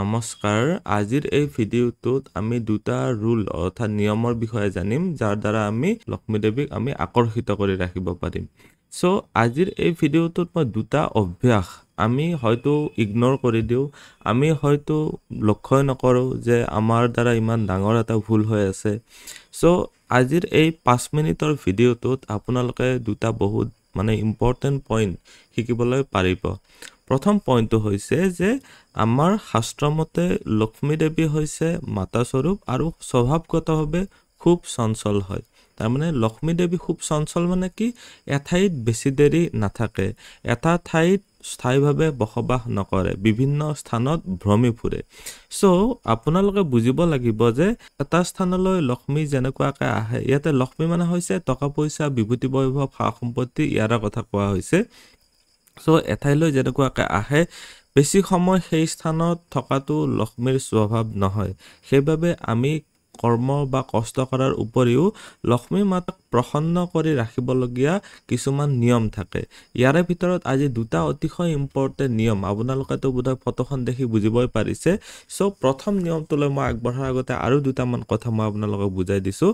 নমস্কাৰ আজিৰ এই ভিডিঅ'টোত আমি দুটা ৰুল অৰ্থাৎ নিয়মৰ বিষয়ে জানিম যাৰ দ্বাৰা আমি লক্ষ্মীদেৱীক আমি আকৰ্ষিত কৰি ৰাখিব পাৰিম চ' আজিৰ এই ভিডিঅ'টোত মই দুটা অভ্যাস আমি হয়তো ইগন'ৰ কৰি দিওঁ আমি হয়তো লক্ষ্যই নকৰোঁ যে আমাৰ দ্বাৰা ইমান ডাঙৰ এটা ভুল হৈ আছে চ' আজিৰ এই পাঁচ মিনিটৰ ভিডিঅ'টোত আপোনালোকে দুটা বহুত মানে ইম্পৰ্টেণ্ট পইণ্ট শিকিবলৈ পাৰিব প্ৰথম পইণ্টটো হৈছে যে আমাৰ শাস্ত্ৰমতে দেৱী হৈছে মাতা স্বৰূপ আৰু স্বভাৱগতভাৱে খুব চঞ্চল হয় তাৰমানে লক্ষ্মী দেৱী খুব চঞ্চল মানে কি এঠাইত বেছি দেৰি নাথাকে এটা ঠাইত স্থায়ীভাৱে বসবাস নকৰে বিভিন্ন স্থানত ভ্ৰমি ফুৰে চ' আপোনালোকে বুজিব লাগিব যে এটা স্থানলৈ লক্ষ্মী যেনেকুৱাকৈ আহে ইয়াতে লক্ষ্মী মানে হৈছে টকা পইচা বিভূতি বৈভৱ সা সম্পত্তি ইয়াৰ কথা কোৱা হৈছে চ' এঠাইলৈ যেনেকুৱাকৈ আহে বেছি সময় সেই স্থানত থকাটো লক্ষ্মীৰ স্বভাৱ নহয় সেইবাবে আমি কৰ্ম বা কষ্ট কৰাৰ উপৰিও লক্ষ্মী মাতাক প্ৰসন্ন কৰি ৰাখিবলগীয়া কিছুমান নিয়ম থাকে ইয়াৰে ভিতৰত আজি দুটা অতিশয় ইম্পৰ্টেণ্ট নিয়ম আপোনালোকেতো বোধহয় ফটোখন দেখি বুজিবই পাৰিছে চ' প্ৰথম নিয়মটোলৈ মই আগবঢ়াৰ আগতে আৰু দুটামান কথা মই আপোনালোকক বুজাই দিছোঁ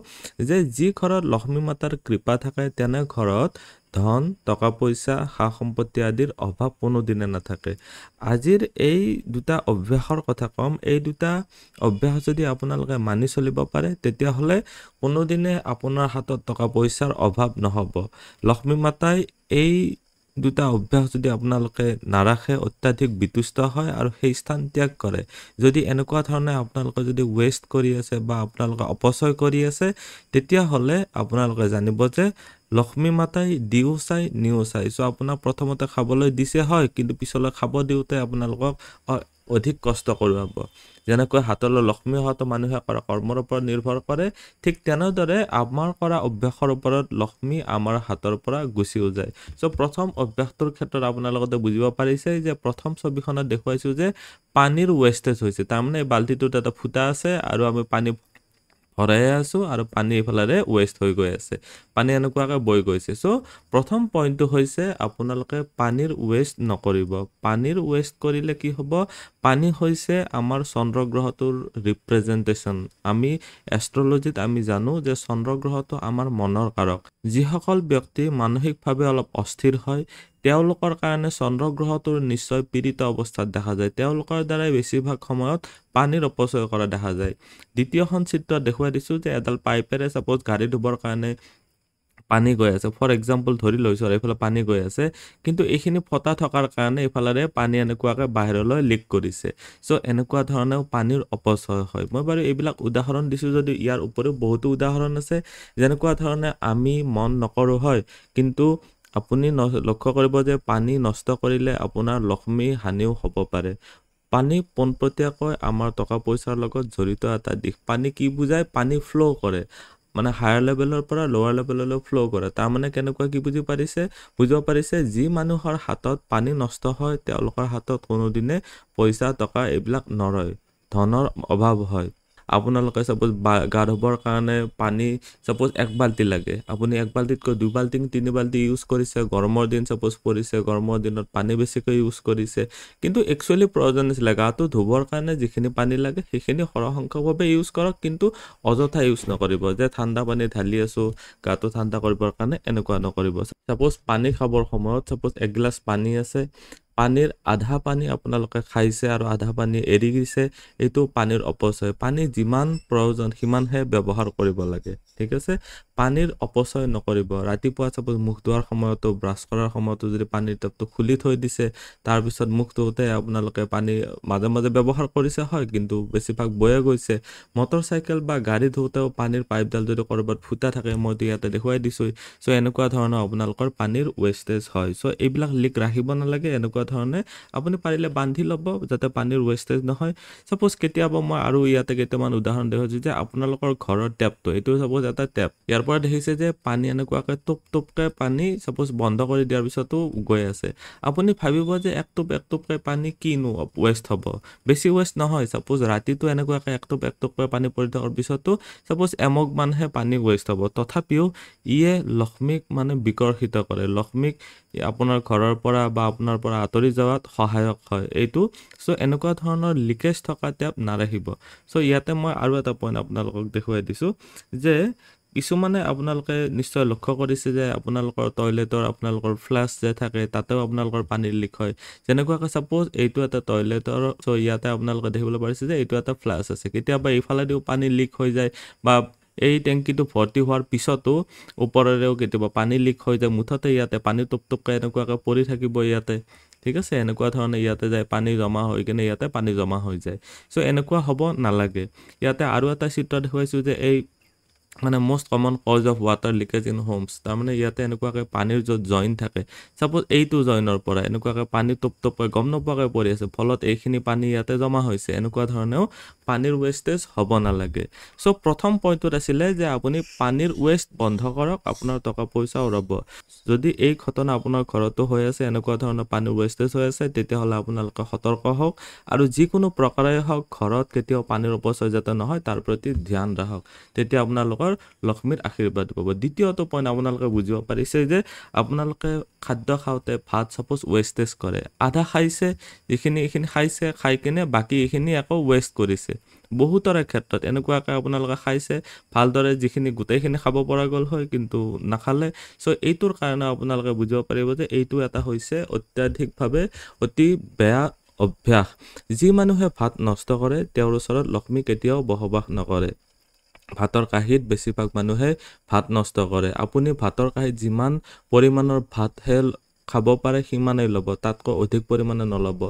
যে যি ঘৰত লক্ষ্মী মাতাৰ কৃপা থাকে তেনে ঘৰত ধন টকা পইচা সা সম্পত্তি আদিৰ অভাৱ কোনোদিনে নাথাকে আজিৰ এই দুটা অভ্যাসৰ কথা ক'ম এই দুটা অভ্যাস যদি আপোনালোকে মানি চলিব পাৰে তেতিয়াহ'লে কোনোদিনে আপোনাৰ হাতত টকা পইচাৰ অভাৱ নহ'ব লক্ষ্মী মাতাই এই দুটা অভ্যাস যদি আপোনালোকে নাৰাখে অত্যাধিক বিতুষ্ট হয় আৰু সেই স্থান ত্যাগ কৰে যদি এনেকুৱা ধৰণে আপোনালোকে যদি ৱেষ্ট কৰি আছে বা আপোনালোকে অপচয় কৰি আছে তেতিয়াহ'লে আপোনালোকে জানিব যে লক্ষ্মী মাতাই দিও চাই নিও চাই চ' আপোনাক প্ৰথমতে খাবলৈ দিছে হয় কিন্তু পিছলৈ খাব দিওঁতে আপোনালোকক অধিক কষ্ট কৰোৱাব যেনেকৈ হাতলৈ লক্ষ্মী হোৱাটো মানুহে কৰা কৰ্মৰ ওপৰত নিৰ্ভৰ কৰে ঠিক তেনেদৰে আমাৰ কৰা অভ্যাসৰ ওপৰত লক্ষ্মী আমাৰ হাতৰ পৰা গুচিও যায় চ' প্ৰথম অভ্যাসটোৰ ক্ষেত্ৰত আপোনালোকে বুজিব পাৰিছে যে প্ৰথম ছবিখনত দেখুৱাইছোঁ যে পানীৰ ৱেষ্টেজ হৈছে তাৰমানে এই বাল্টিটোত এটা ফুটা আছে আৰু আমি পানী ভৰাই আছো আৰু পানী এইফালেৰে ৱেষ্ট হৈ গৈ আছে পানী এনেকুৱাকৈ বৈ গৈছে চ' প্ৰথম পইণ্টটো হৈছে আপোনালোকে পানীৰ ৱেষ্ট নকৰিব পানীৰ ৱেষ্ট কৰিলে কি হ'ব পানী হৈছে আমাৰ চন্দ্ৰগ্ৰহটোৰ ৰিপ্ৰেজেণ্টেশ্যন আমি এষ্ট্ৰলজিত আমি জানো যে চন্দ্ৰগ্ৰহটো আমাৰ মনৰ কাৰক যিসকল ব্যক্তি মানসিকভাৱে অলপ অস্থিৰ হয় তেওঁলোকৰ কাৰণে চন্দ্ৰগ্ৰহটোৰ নিশ্চয় পীড়িত অৱস্থাত দেখা যায় তেওঁলোকৰ দ্বাৰাই বেছিভাগ সময়ত পানীৰ অপচয় কৰা দেখা যায় দ্বিতীয়খন চিত্ৰ দেখুৱাই দিছোঁ যে এডাল পাইপেৰে ছাপ'জ গাড়ী ধুবৰ কাৰণে পানী গৈ আছে ফৰ এক্সাম্পল ধৰি লৈছোঁ আৰু এইফালে পানী গৈ আছে কিন্তু এইখিনি ফটা থকাৰ কাৰণে এইফালেৰে পানী এনেকুৱাকৈ বাহিৰলৈ লিক কৰিছে চ' এনেকুৱা ধৰণেও পানীৰ অপচয় হয় মই বাৰু এইবিলাক উদাহৰণ দিছোঁ যদিও ইয়াৰ উপৰিও বহুতো উদাহৰণ আছে যেনেকুৱা ধৰণে আমি মন নকৰোঁ হয় কিন্তু আপুনি লক্ষ্য কৰিব যে পানী নষ্ট কৰিলে আপোনাৰ লক্ষ্মী হানিও হ'ব পাৰে পানী পোনপটীয়াকৈ আমাৰ টকা পইচাৰ লগত জড়িত এটা দিশ পানী কি বুজাই পানী ফ্ল' কৰে মানে হায়াৰ লেভেলৰ পৰা লৱাৰ লেভেললৈ ফ্ল' কৰে তাৰমানে কেনেকুৱা কি বুজি পাৰিছে বুজিব পাৰিছে যি মানুহৰ হাতত পানী নষ্ট হয় তেওঁলোকৰ হাতত কোনোদিনে পইচা টকা এইবিলাক নৰয় ধনৰ অভাৱ হয় আপোনালোকে ছাপ'জ গা ধুবৰ কাৰণে পানী ছাপ'জ এক বাল্টি লাগে আপুনি এক বাল্টিতকৈ দুই বাল্টিং তিনি বাল্টি ইউজ কৰিছে গৰমৰ দিন ছাপ'জ পৰিছে গৰমৰ দিনত পানী বেছিকৈ ইউজ কৰিছে কিন্তু একচুৱেলি প্ৰয়োজন আছিলে গাটো ধুবৰ কাৰণে যিখিনি পানী লাগে সেইখিনি সৰহসংখ্যকভাৱে ইউজ কৰক কিন্তু অযথা ইউজ নকৰিব যে ঠাণ্ডা পানী ঢালি আছোঁ গাটো ঠাণ্ডা কৰিবৰ কাৰণে এনেকুৱা নকৰিব ছাপ'জ পানী খাবৰ সময়ত এক গিলাচ পানী আছে পানীৰ আধা পানী আপোনালোকে খাইছে আৰু আধা পানী এৰি দিছে এইটো পানীৰ অপচয় পানী যিমান প্ৰয়োজন সিমানহে ব্যৱহাৰ কৰিব লাগে ঠিক আছে পানীৰ অপচয় নকৰিব ৰাতিপুৱা চাপ মুখ ধোৱাৰ সময়তো ব্ৰাছ কৰাৰ সময়তো যদি পানীৰ টেপটো খুলি থৈ দিছে তাৰপিছত মুখ ধোওঁতে আপোনালোকে পানী মাজে মাজে ব্যৱহাৰ কৰিছে হয় কিন্তু বেছিভাগ বয়ে গৈছে মটৰ চাইকেল বা গাড়ী ধোওঁতেও পানীৰ পাইপডাল যদি ক'ৰবাত ফুটা থাকে মইতো ইয়াতে দেখুৱাই দিছোঁ চ' এনেকুৱা ধৰণৰ আপোনালোকৰ পানীৰ ৱেষ্টেজ হয় চ' এইবিলাক লিক ৰাখিব নালাগে এনেকুৱা ধৰণে আপুনি পাৰিলে বান্ধি ল'ব যাতে পানীৰ ৱেষ্টেজ নহয় চাপ'জ কেতিয়াবা মই আৰু ইয়াতে কেইটামান উদাহৰণ দেখিছোঁ যে আপোনালোকৰ ঘৰৰ টেপটো এইটো চাপ'জ এটা টেপ ইয়াৰ পৰা দেখিছে যে পানী এনেকুৱাকৈ টোপ টোপকৈ পানী চাপ'জ বন্ধ কৰি দিয়াৰ পিছতো গৈ আছে আপুনি ভাবিব যে এক একটোপ একটোপকৈ পানী কিনো ৱেষ্ট হ'ব বেছি ৱেষ্ট নহয় চাপ'জ ৰাতিটো এনেকুৱাকৈ একটোপ একটোপকৈ পানী পৰি থকাৰ পিছতো চাপ'জ এমক মানুহে পানী ৱেষ্ট হ'ব তথাপিও ইয়ে লক্ষ্মীক মানে বিকশিত কৰে লক্ষ্মীক আপোনাৰ ঘৰৰ পৰা বা আপোনাৰ পৰা আঁতৰ আঁতৰি যোৱাত সহায়ক হয় এইটো চ' এনেকুৱা ধৰণৰ লিকেজ থকা টেপ নাৰাখিব চ' ইয়াতে মই আৰু এটা পইণ্ট আপোনালোকক দেখুৱাই দিছোঁ যে কিছুমানে আপোনালোকে নিশ্চয় লক্ষ্য কৰিছে যে আপোনালোকৰ টয়লেটৰ আপোনালোকৰ ফ্লাছ যে থাকে তাতেও আপোনালোকৰ পানীৰ লিক হয় যেনেকুৱাকৈ চাপ'জ এইটো এটা টয়লেটৰ চ' ইয়াতে আপোনালোকে দেখিবলৈ পাৰিছে যে এইটো এটা ফ্লাছ আছে কেতিয়াবা এইফালেদিও পানী লিক হৈ যায় বা এই টেংকিটো ভৰ্তি হোৱাৰ পিছতো ওপৰেৰেও কেতিয়াবা পানী লিক হৈ যায় মুঠতে ইয়াতে পানী টুপটুপকৈ এনেকুৱাকৈ পৰি থাকিব ইয়াতে ঠিক আছে এনেকুৱা ধৰণে ইয়াতে যায় পানী জমা হৈ কিনে ইয়াতে পানী জমা হৈ যায় চ' এনেকুৱা হ'ব নালাগে ইয়াতে আৰু এটা চিত্ৰ দেখুৱাইছোঁ যে এই মানে most common cause of water leakage in homes তাৰমানে ইয়াতে এনেকুৱাকৈ পানীৰ য'ত জইন থাকে চাপ'জ এইটো জইনৰ পৰা এনেকুৱাকৈ পানী টপ টপকৈ গম নোপোৱাকৈ পৰি আছে ফলত এইখিনি পানী ইয়াতে জমা হৈছে এনেকুৱা ধৰণেও পানীৰ ৱেষ্টেজ হ'ব নালাগে চ' প্ৰথম পইণ্টটোত আছিলে যে আপুনি পানীৰ ৱেষ্ট বন্ধ কৰক আপোনাৰ টকা পইচা ৰ'ব যদি এই ঘটনা আপোনাৰ ঘৰতো হৈ আছে এনেকুৱা ধৰণৰ পানীৰ ৱেষ্টেজ হৈ আছে তেতিয়াহ'লে আপোনালোকে সতৰ্ক হওক আৰু যিকোনো প্ৰকাৰে হওক ঘৰত কেতিয়াও পানীৰ অপচয় যাতে নহয় তাৰ প্ৰতি ধ্যান ৰাখক তেতিয়া আপোনালোকৰ ঘৰৰ লক্ষ্মীৰ আশীৰ্বাদ পাব দ্বিতীয়টো পইণ্ট আপোনালোকে বুজিব পাৰিছে যে আপোনালোকে খাদ্য খাওঁতে ভাত চাপোজ ৱেষ্টেজ কৰে আধা খাইছে যিখিনি এইখিনি খাইছে খাই কিনে বাকী এইখিনি আকৌ ৱেষ্ট কৰিছে বহুতৰে ক্ষেত্ৰত এনেকুৱাকৈ আপোনালোকে খাইছে ভালদৰে যিখিনি গোটেইখিনি খাব পৰা গ'ল হয় কিন্তু নাখালে চ' এইটোৰ কাৰণে আপোনালোকে বুজিব পাৰিব যে এইটো এটা হৈছে অত্যাধিকভাৱে অতি বেয়া অভ্যাস যি মানুহে ভাত নষ্ট কৰে তেওঁৰ ওচৰত লক্ষ্মী কেতিয়াও বসবাস নকৰে ভাতৰ কাঁহীত বেছিভাগ মানুহে ভাত নষ্ট কৰে আপুনি ভাতৰ কাঁহীত যিমান পৰিমাণৰ ভাত ভাতহে খাব পাৰে সিমানেই ল'ব তাতকৈ অধিক পৰিমাণে নল'ব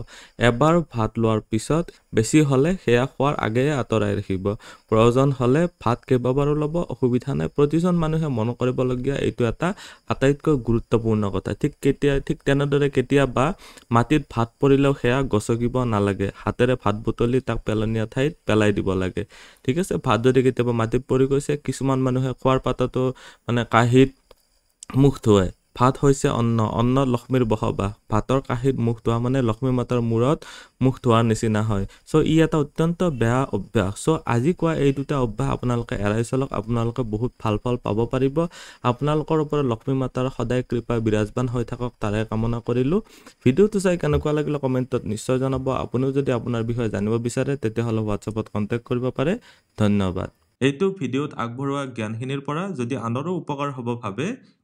এবাৰ ভাত লোৱাৰ পিছত বেছি হ'লে সেয়া খোৱাৰ আগেয়ে আঁতৰাই ৰাখিব প্ৰয়োজন হ'লে ভাত কেইবাবাৰো ল'ব অসুবিধা নাই প্ৰতিজন মানুহে মন কৰিবলগীয়া এইটো এটা আটাইতকৈ গুৰুত্বপূৰ্ণ কথা ঠিক কেতিয়া ঠিক তেনেদৰে কেতিয়াবা মাটিত ভাত পৰিলেও সেয়া গচকিব নালাগে হাতেৰে ভাত বুটলি তাক পেলনীয়া ঠাইত পেলাই দিব লাগে ঠিক আছে ভাত যদি কেতিয়াবা মাটিত পৰি গৈছে কিছুমান মানুহে খোৱাৰ পাতাটো মানে কাঁহীত মুখ ধুৱে ভাত হৈছে অন্ন অন্ন লক্ষ্মীৰ বসবাস ভাতৰ কাঁহীত মুখ ধোৱা মানে লক্ষ্মী মাতাৰ মূৰত মুখ ধোৱাৰ নিচিনা হয় চ' ই এটা অত্যন্ত বেয়া অভ্যাস চ' আজি কোৱা এই দুটা অভ্যাস আপোনালোকে এৰাই চলক আপোনালোকে বহুত ভাল ফল পাব পাৰিব আপোনালোকৰ ওপৰত লক্ষ্মী মাতাৰ সদায় কৃপা বিৰাজমান হৈ থাকক তাৰে কামনা কৰিলোঁ ভিডিঅ'টো চাই কেনেকুৱা লাগিলে কমেণ্টত নিশ্চয় জনাব আপুনিও যদি আপোনাৰ বিষয়ে জানিব বিচাৰে তেতিয়াহ'লে হোৱাটছএপত কণ্টেক্ট কৰিব পাৰে ধন্যবাদ এইটো ভিডিঅ'ত আগবঢ়োৱা জ্ঞানখিনিৰ পৰা যদি আনৰো উপকাৰ হ'ব ভাবে